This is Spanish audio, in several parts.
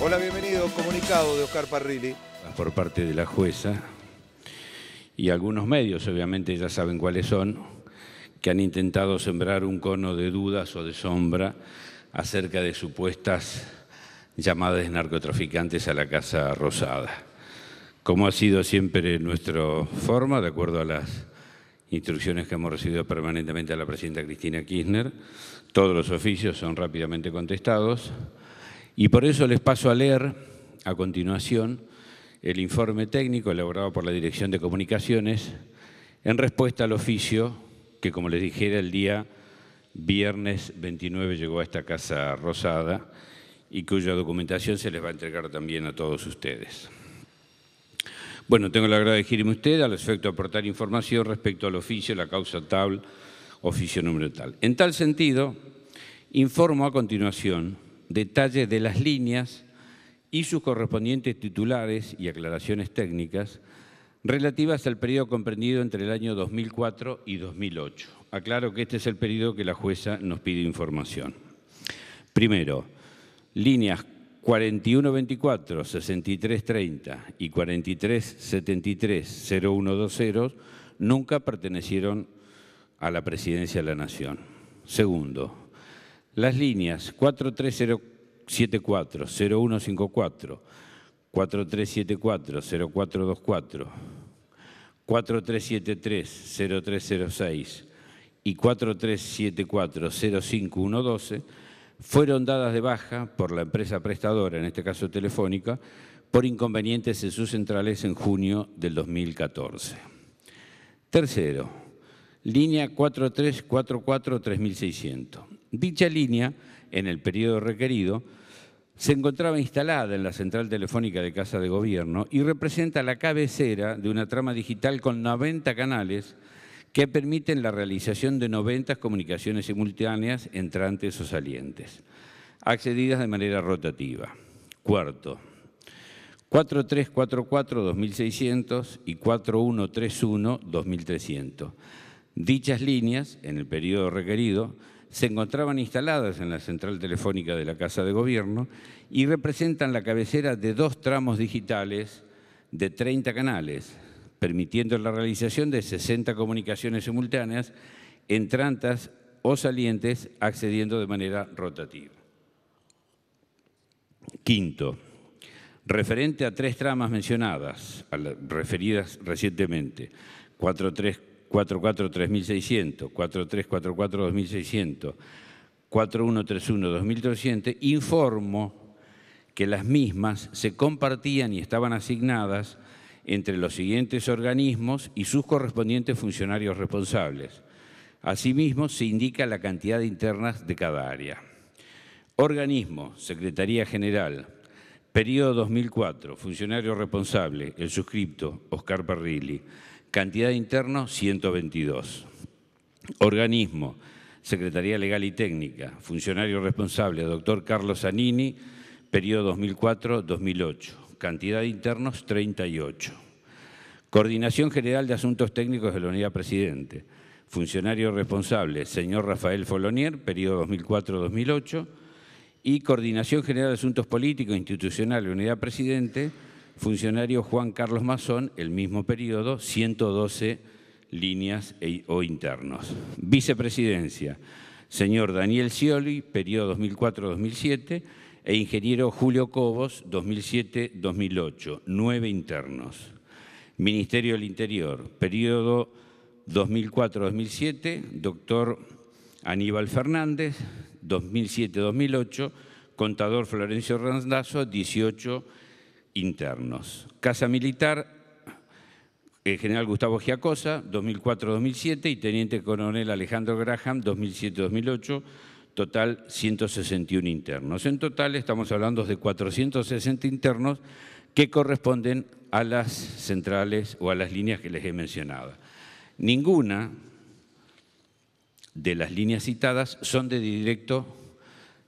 Hola, bienvenido. Comunicado de Oscar Parrilli. Por parte de la jueza y algunos medios, obviamente ya saben cuáles son, que han intentado sembrar un cono de dudas o de sombra acerca de supuestas llamadas de narcotraficantes a la Casa Rosada. Como ha sido siempre nuestra forma, de acuerdo a las instrucciones que hemos recibido permanentemente de la presidenta Cristina Kirchner, todos los oficios son rápidamente contestados. Y por eso les paso a leer a continuación el informe técnico elaborado por la Dirección de Comunicaciones en respuesta al oficio que, como les dijera, el día viernes 29 llegó a esta Casa Rosada y cuya documentación se les va a entregar también a todos ustedes. Bueno, tengo la agrado de dirigirme a usted al efecto de aportar información respecto al oficio, la causa tal, oficio número tal. En tal sentido, informo a continuación detalles de las líneas y sus correspondientes titulares y aclaraciones técnicas relativas al periodo comprendido entre el año 2004 y 2008. Aclaro que este es el periodo que la jueza nos pide información. Primero, líneas 4124, 6330 y 4373, 0120 nunca pertenecieron a la Presidencia de la Nación. Segundo, las líneas 43074 0154, 4374 0424, 4373 0306 y 4374 05112 fueron dadas de baja por la empresa prestadora, en este caso Telefónica, por inconvenientes en sus centrales en junio del 2014. Tercero, línea 4344-3600. Dicha línea, en el periodo requerido, se encontraba instalada en la central telefónica de Casa de Gobierno y representa la cabecera de una trama digital con 90 canales que permiten la realización de 90 comunicaciones simultáneas entrantes o salientes, accedidas de manera rotativa. Cuarto, 4344-2600 y 4131-2300. Dichas líneas, en el periodo requerido, se encontraban instaladas en la central telefónica de la Casa de Gobierno y representan la cabecera de dos tramos digitales de 30 canales, permitiendo la realización de 60 comunicaciones simultáneas entrantas o salientes accediendo de manera rotativa. Quinto, referente a tres tramas mencionadas, referidas recientemente, 434 443600, 43442600, 4131 informo que las mismas se compartían y estaban asignadas entre los siguientes organismos y sus correspondientes funcionarios responsables. Asimismo, se indica la cantidad de internas de cada área. Organismo, Secretaría General, periodo 2004, funcionario responsable, el suscripto, Oscar Parrilli. Cantidad de internos, 122. Organismo, Secretaría Legal y Técnica, funcionario responsable, doctor Carlos Anini. periodo 2004-2008. Cantidad de internos, 38. Coordinación General de Asuntos Técnicos de la Unidad Presidente, funcionario responsable, señor Rafael Folonier, periodo 2004-2008. Y Coordinación General de Asuntos Políticos, e Institucional, Unidad Presidente, Funcionario Juan Carlos Mazón, el mismo periodo, 112 líneas e, o internos. Vicepresidencia, señor Daniel Scioli, periodo 2004-2007, e ingeniero Julio Cobos, 2007-2008, nueve internos. Ministerio del Interior, periodo 2004-2007, doctor Aníbal Fernández, 2007-2008, contador Florencio Randazo, 18 internos. Casa Militar, el eh, general Gustavo Giacosa, 2004-2007, y teniente coronel Alejandro Graham, 2007-2008, total 161 internos. En total estamos hablando de 460 internos que corresponden a las centrales o a las líneas que les he mencionado. Ninguna de las líneas citadas son de directo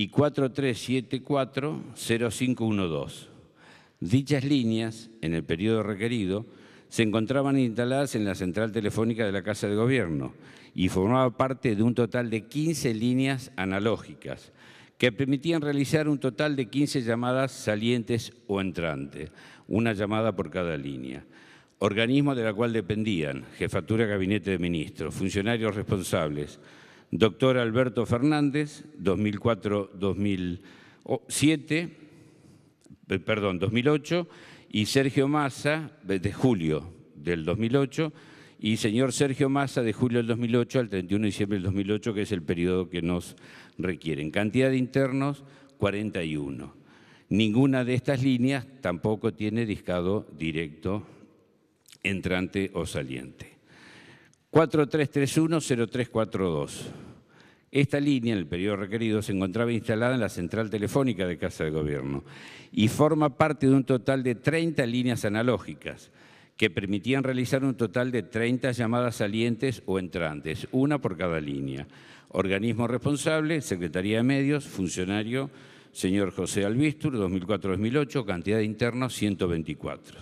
y 4374 Dichas líneas, en el periodo requerido, se encontraban instaladas en la central telefónica de la Casa de Gobierno y formaba parte de un total de 15 líneas analógicas que permitían realizar un total de 15 llamadas salientes o entrantes, una llamada por cada línea. Organismo de la cual dependían, Jefatura Gabinete de Ministros, funcionarios responsables, doctor Alberto Fernández, 2004-2007, eh, perdón, 2008, y Sergio Massa, eh, de julio del 2008, y señor Sergio Massa, de julio del 2008 al 31 de diciembre del 2008, que es el periodo que nos requieren. Cantidad de internos, 41. Ninguna de estas líneas tampoco tiene discado directo entrante o saliente. 4331-0342. Esta línea, en el periodo requerido, se encontraba instalada en la central telefónica de Casa de Gobierno y forma parte de un total de 30 líneas analógicas que permitían realizar un total de 30 llamadas salientes o entrantes, una por cada línea. Organismo responsable, Secretaría de Medios, funcionario, señor José Albistur, 2004-2008, cantidad de internos, 124.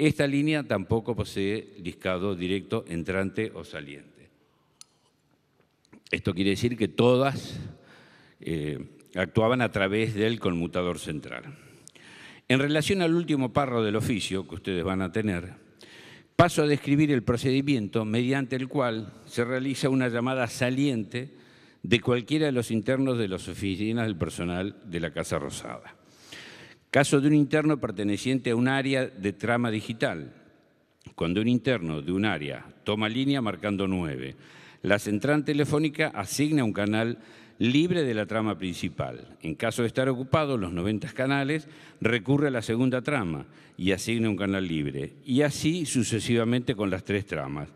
Esta línea tampoco posee discado directo entrante o saliente. Esto quiere decir que todas eh, actuaban a través del conmutador central. En relación al último parro del oficio que ustedes van a tener, paso a describir el procedimiento mediante el cual se realiza una llamada saliente de cualquiera de los internos de las oficinas del personal de la Casa Rosada. Caso de un interno perteneciente a un área de trama digital. Cuando un interno de un área toma línea marcando 9, la central telefónica asigna un canal libre de la trama principal. En caso de estar ocupado, los 90 canales, recurre a la segunda trama y asigna un canal libre. Y así sucesivamente con las tres tramas.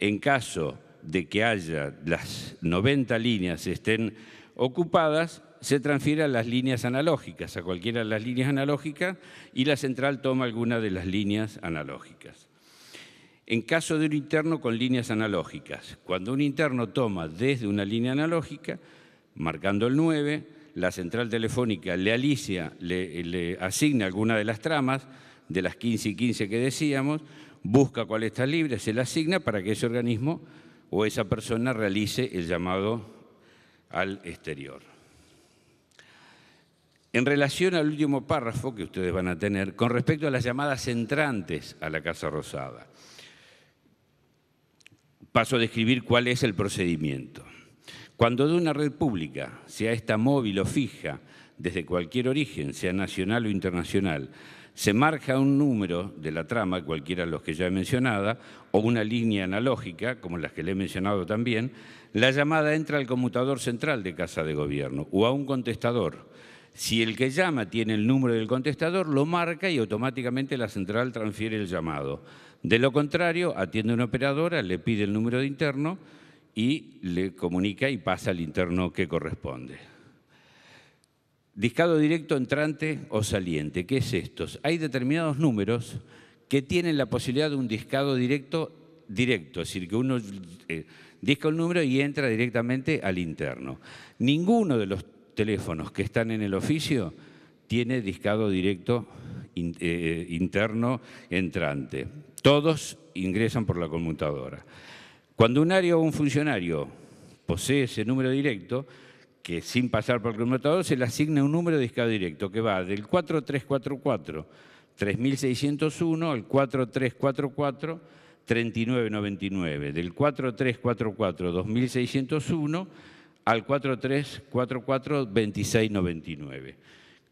En caso de que haya las 90 líneas estén ocupadas, se transfiere a las líneas analógicas, a cualquiera de las líneas analógicas, y la central toma alguna de las líneas analógicas. En caso de un interno con líneas analógicas, cuando un interno toma desde una línea analógica, marcando el 9, la central telefónica le, alicia, le, asigna alguna de las tramas, de las 15 y 15 que decíamos, busca cuál está libre, se la asigna para que ese organismo o esa persona realice el llamado al exterior. En relación al último párrafo que ustedes van a tener, con respecto a las llamadas entrantes a la Casa Rosada, paso a describir cuál es el procedimiento. Cuando de una red pública, sea esta móvil o fija, desde cualquier origen, sea nacional o internacional, se marca un número de la trama, cualquiera de los que ya he mencionado, o una línea analógica, como las que le he mencionado también, la llamada entra al conmutador central de Casa de Gobierno o a un contestador si el que llama tiene el número del contestador, lo marca y automáticamente la central transfiere el llamado. De lo contrario, atiende una operadora, le pide el número de interno y le comunica y pasa al interno que corresponde. Discado directo entrante o saliente. ¿Qué es esto? Hay determinados números que tienen la posibilidad de un discado directo, directo, es decir, que uno eh, disca el número y entra directamente al interno. Ninguno de los teléfonos que están en el oficio tiene discado directo eh, eh, interno entrante. Todos ingresan por la conmutadora. Cuando un área o un funcionario posee ese número directo, que sin pasar por el conmutador se le asigna un número de discado directo que va del 4344 3601 al 4344 3999, del 4344 2601 al 43442699.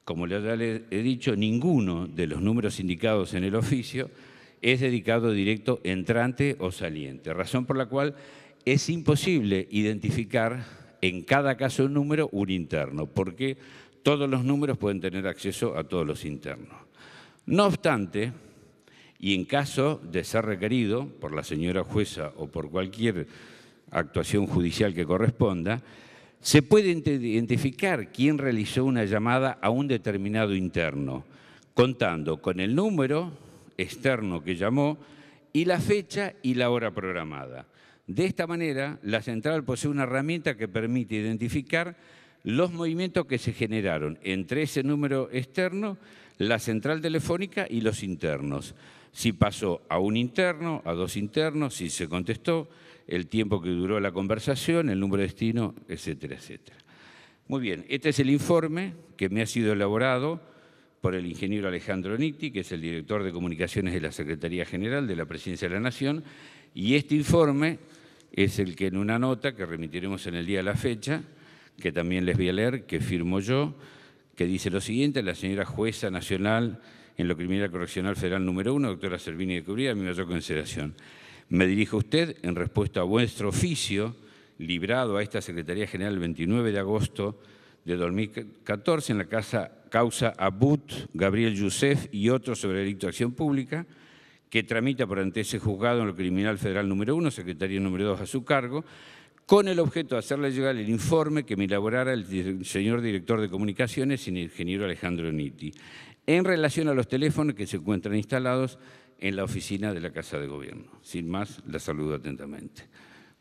Como ya les he dicho, ninguno de los números indicados en el oficio es dedicado directo entrante o saliente, razón por la cual es imposible identificar en cada caso un número un interno, porque todos los números pueden tener acceso a todos los internos. No obstante, y en caso de ser requerido por la señora jueza o por cualquier actuación judicial que corresponda, se puede identificar quién realizó una llamada a un determinado interno, contando con el número externo que llamó y la fecha y la hora programada. De esta manera, la central posee una herramienta que permite identificar los movimientos que se generaron entre ese número externo la central telefónica y los internos. Si pasó a un interno, a dos internos, si se contestó, el tiempo que duró la conversación, el número de destino, etcétera, etcétera. Muy bien, este es el informe que me ha sido elaborado por el ingeniero Alejandro Nitti, que es el director de comunicaciones de la Secretaría General de la Presidencia de la Nación, y este informe es el que en una nota que remitiremos en el día de la fecha, que también les voy a leer, que firmo yo, que dice lo siguiente, la señora jueza nacional en lo criminal correccional federal número uno, doctora Servini de Cubría, mi mayor consideración. Me dirijo a usted en respuesta a vuestro oficio librado a esta Secretaría General el 29 de agosto de 2014 en la casa, causa Abut, Gabriel Yusef y otros sobre delito de acción pública, que tramita por ante ese juzgado en lo criminal federal número uno, secretaría número dos a su cargo, con el objeto de hacerle llegar el informe que me elaborara el señor director de comunicaciones, el ingeniero Alejandro Nitti, en relación a los teléfonos que se encuentran instalados en la oficina de la Casa de Gobierno. Sin más, la saludo atentamente.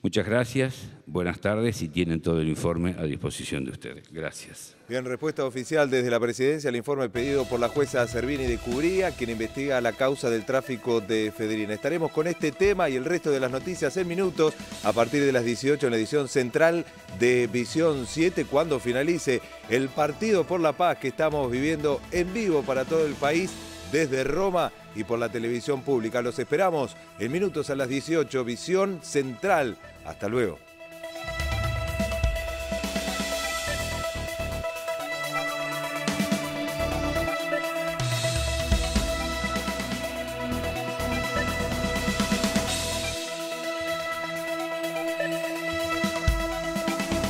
Muchas gracias, buenas tardes y tienen todo el informe a disposición de ustedes. Gracias. Bien, respuesta oficial desde la presidencia al informe pedido por la jueza Servini de Cubría, quien investiga la causa del tráfico de Federina. Estaremos con este tema y el resto de las noticias en minutos a partir de las 18 en la edición central de Visión 7, cuando finalice el partido por la paz que estamos viviendo en vivo para todo el país desde Roma y por la televisión pública. Los esperamos en minutos a las 18, Visión Central. Hasta luego.